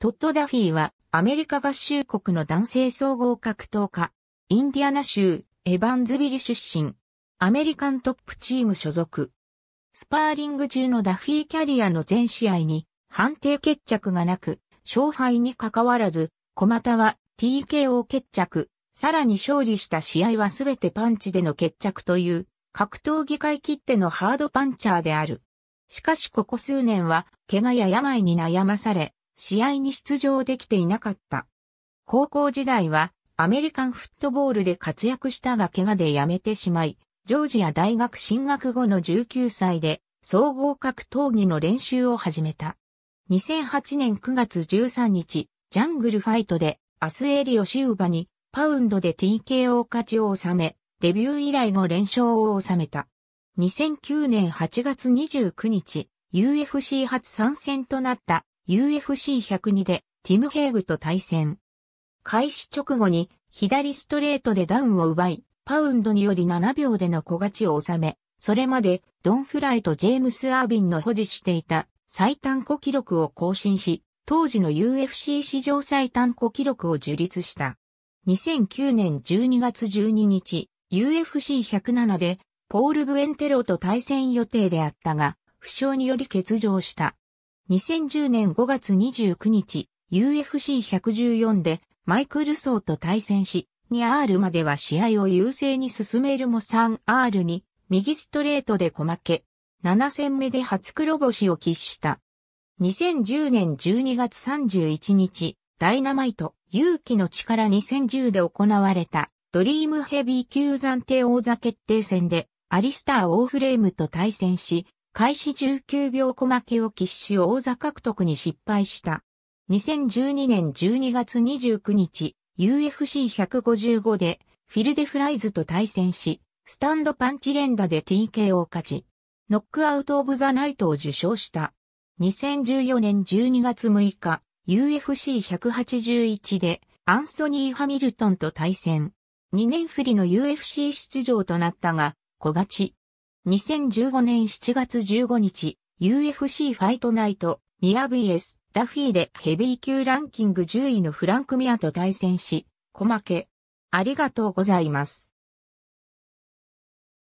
トッド・ダフィーはアメリカ合衆国の男性総合格闘家、インディアナ州エヴァンズビル出身、アメリカントップチーム所属。スパーリング中のダフィーキャリアの全試合に判定決着がなく、勝敗に関わらず、小股は TKO 決着、さらに勝利した試合はすべてパンチでの決着という、格闘技界切手のハードパンチャーである。しかしここ数年は、怪我や病に悩まされ、試合に出場できていなかった。高校時代はアメリカンフットボールで活躍したが怪我で辞めてしまい、ジョージア大学進学後の19歳で総合格闘技の練習を始めた。2008年9月13日、ジャングルファイトでアスエリオシウバにパウンドで TKO 勝ちを収め、デビュー以来の連勝を収めた。2009年8月29日、UFC 初参戦となった UFC102 でティム・ヘイグと対戦。開始直後に左ストレートでダウンを奪い、パウンドにより7秒での小勝ちを収め、それまでドン・フライとジェームス・アービンの保持していた最短個記録を更新し、当時の UFC 史上最短個記録を樹立した。2009年12月12日、UFC107 でポール・ブエンテロと対戦予定であったが、負傷により欠場した。2010年5月29日、UFC114 でマイク・ルソーと対戦し、2R までは試合を優勢に進めるも 3R に右ストレートで小負け、7戦目で初黒星を喫した。2010年12月31日、ダイナマイト、勇気の力2010で行われた、ドリームヘビー級暫定王座決定戦で、アリスター・オーフレームと対戦し、開始19秒小負けを喫し王座獲得に失敗した。2012年12月29日、UFC155 でフィルデフライズと対戦し、スタンドパンチ連打で TK を勝ち、ノックアウトオブザナイトを受賞した。2014年12月6日、UFC181 でアンソニー・ハミルトンと対戦。2年振りの UFC 出場となったが、小勝ち。2015年7月15日、UFC ファイトナイト、ミア VS、ダフィーでヘビー級ランキング10位のフランク・ミアと対戦し、小負け。ありがとうございます。